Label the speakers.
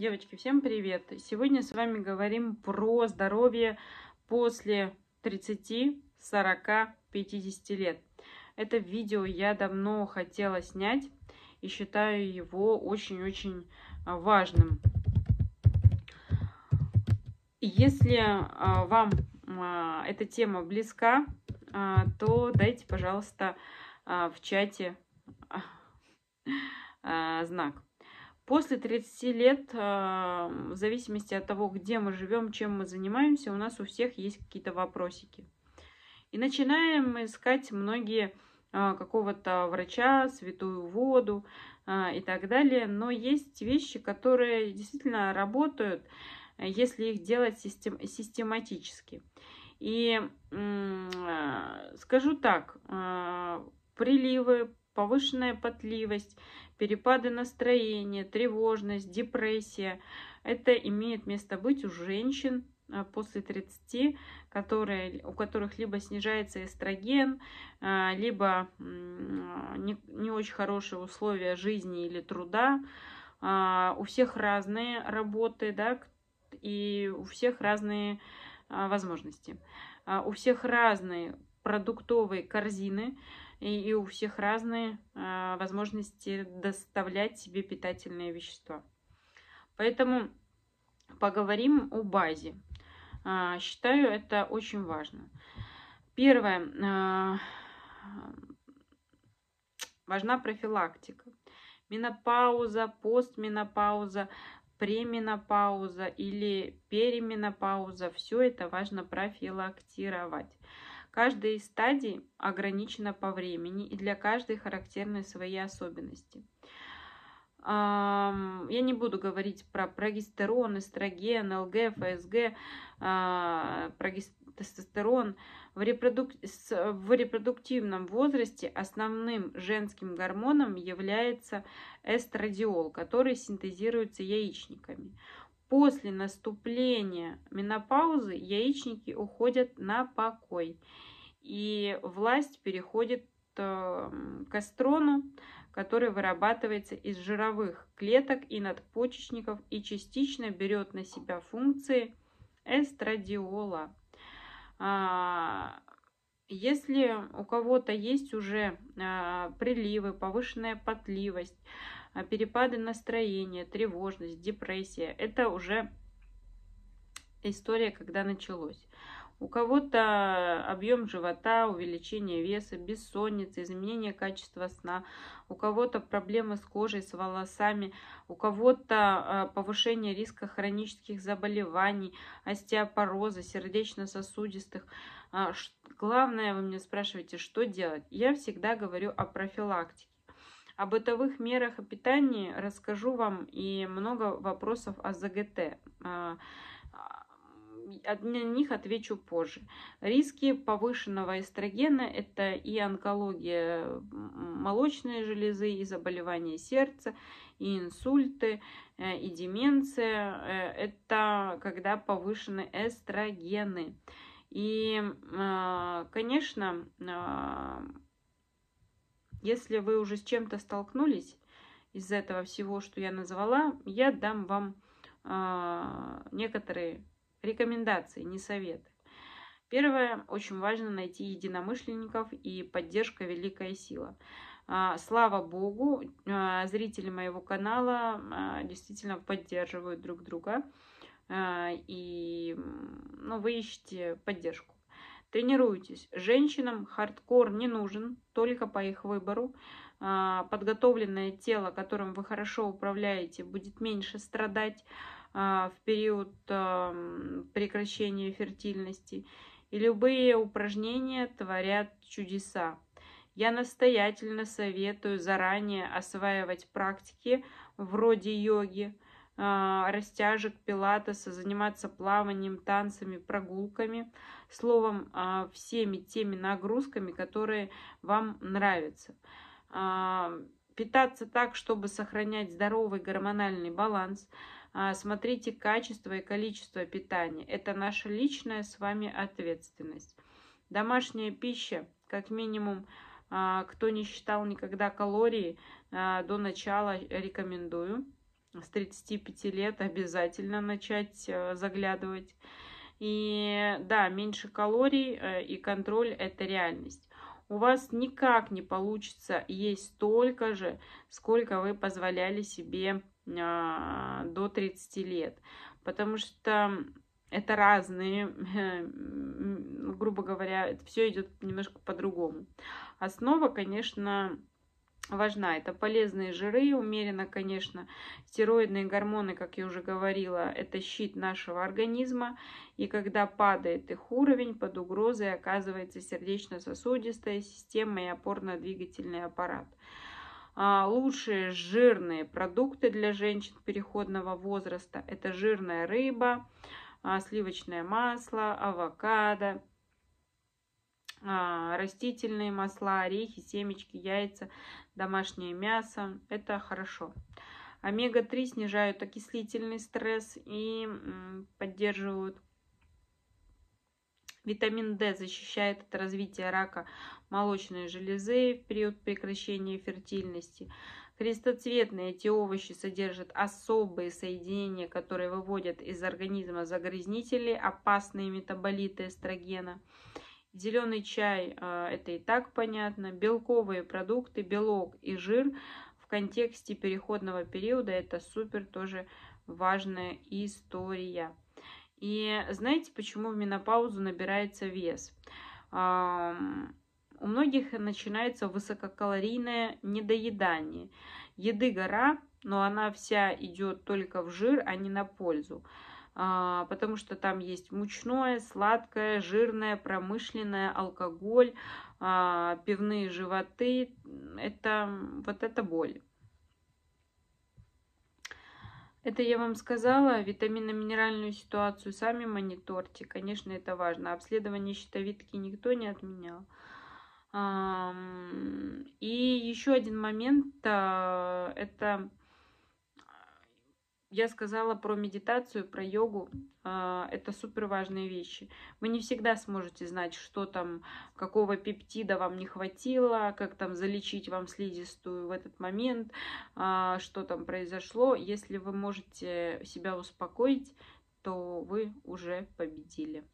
Speaker 1: Девочки, всем привет! Сегодня с вами говорим про здоровье после 30, 40, 50 лет. Это видео я давно хотела снять и считаю его очень-очень а, важным. Если а, вам а, эта тема близка, то дайте, пожалуйста, в чате знак. После 30 лет, в зависимости от того, где мы живем, чем мы занимаемся, у нас у всех есть какие-то вопросики. И начинаем искать многие а, какого-то врача, святую воду а, и так далее. Но есть вещи, которые действительно работают, если их делать систематически. И а, скажу так, приливы, повышенная потливость, перепады настроения, тревожность, депрессия. Это имеет место быть у женщин э, после 30, которые, у которых либо снижается эстроген, э, либо не, не очень хорошие условия жизни или труда. А, у всех разные работы, да, и у всех разные э, возможности. А, у всех разные продуктовые корзины, и, и у всех разные э, возможности доставлять себе питательные вещества. Поэтому поговорим о базе. Э, считаю это очень важно. Первое. Э, важна профилактика. Менопауза, постменопауза, пременопауза или переменопауза. Все это важно профилактировать. Каждая из стадий ограничена по времени, и для каждой характерны свои особенности. Я не буду говорить про прогестерон, эстроген, ЛГ, ФСГ, а, прогестерон. В, репродук... в репродуктивном возрасте основным женским гормоном является эстрадиол, который синтезируется яичниками. После наступления менопаузы яичники уходят на покой, и власть переходит эм, к астрону, который вырабатывается из жировых клеток и надпочечников и частично берет на себя функции эстрадиола. А, если у кого-то есть уже а, приливы, повышенная потливость, а, перепады настроения, тревожность, депрессия. Это уже история, когда началось. У кого-то объем живота, увеличение веса, бессонница, изменение качества сна, у кого-то проблемы с кожей, с волосами, у кого-то а, повышение риска хронических заболеваний, остеопороза, сердечно-сосудистых. А, главное, вы меня спрашиваете, что делать? Я всегда говорю о профилактике. О бытовых мерах и питании расскажу вам и много вопросов о ЗГТ. А, а, на них отвечу позже. Риски повышенного эстрогена – это и онкология молочной железы, и заболевания сердца, и инсульты, э, и деменция. Э, это когда повышены эстрогены. И, а, конечно, если вы уже с чем-то столкнулись из этого всего, что я назвала, я дам вам э, некоторые рекомендации, не советы. Первое, очень важно найти единомышленников и поддержка великая сила. А, слава Богу, а, зрители моего канала действительно поддерживают друг друга. И ну, вы ищете поддержку. Тренируйтесь. Женщинам хардкор не нужен, только по их выбору. А, подготовленное тело, которым вы хорошо управляете, будет меньше страдать а, в период прекращения фертильности. И любые упражнения творят чудеса. Я настоятельно советую заранее осваивать практики вроде йоги, а, растяжек, пилатеса, заниматься плаванием, танцами, прогулками. Словом, а, всеми теми нагрузками, которые вам нравятся. А, питаться так, чтобы сохранять здоровый гормональный баланс. Смотрите качество и количество питания. Это наша личная с вами ответственность. Домашняя пища, как минимум, кто не считал никогда калории, до начала рекомендую с 35 лет обязательно начать э, заглядывать. И да, меньше калорий э, и контроль – это реальность. У вас никак не получится есть столько же, сколько вы позволяли себе а, до 30 лет. Потому что это разные, грубо говоря, это все идет немножко по-другому. Основа, конечно, важна. Это полезные жиры, умеренно, конечно. Стероидные гормоны, как я уже говорила, это щит нашего организма. И когда падает их уровень, под угрозой оказывается сердечно-сосудистая система и опорно-двигательный аппарат. А, лучшие жирные продукты для женщин переходного возраста – это жирная рыба, а, сливочное масло, авокадо, а, растительные масла, орехи, семечки, яйца, домашнее мясо. Это хорошо. Омега-3 снижают окислительный стресс и поддерживают Витамин D защищает от развития рака молочной железы в период прекращения фертильности. Крестоцветные эти овощи содержат особые соединения, которые выводят из организма загрязнители, опасные метаболиты эстрогена. Зеленый чай а, – это и так понятно. Белковые продукты, белок и жир в контексте переходного периода – это супер тоже важная история. И знаете, почему в менопаузу набирается вес? А, у многих начинается высококалорийное недоедание. Еды гора, но она вся идет только в жир, а не на пользу. А, потому что там есть мучное, сладкое, жирное, промышленное, алкоголь, а, пивные животы. Это вот это боль. Это я вам сказала. Витаминно-минеральную ситуацию сами мониторьте. Конечно, это важно. Обследование щитовидки никто не отменял. И еще один момент, а, это я сказала про медитацию, про йогу. А, это супер важные вещи. Вы не всегда сможете знать, что там, какого пептида вам не хватило, как там залечить вам слизистую в этот момент, а, что там произошло. Если вы можете себя успокоить, то вы уже победили.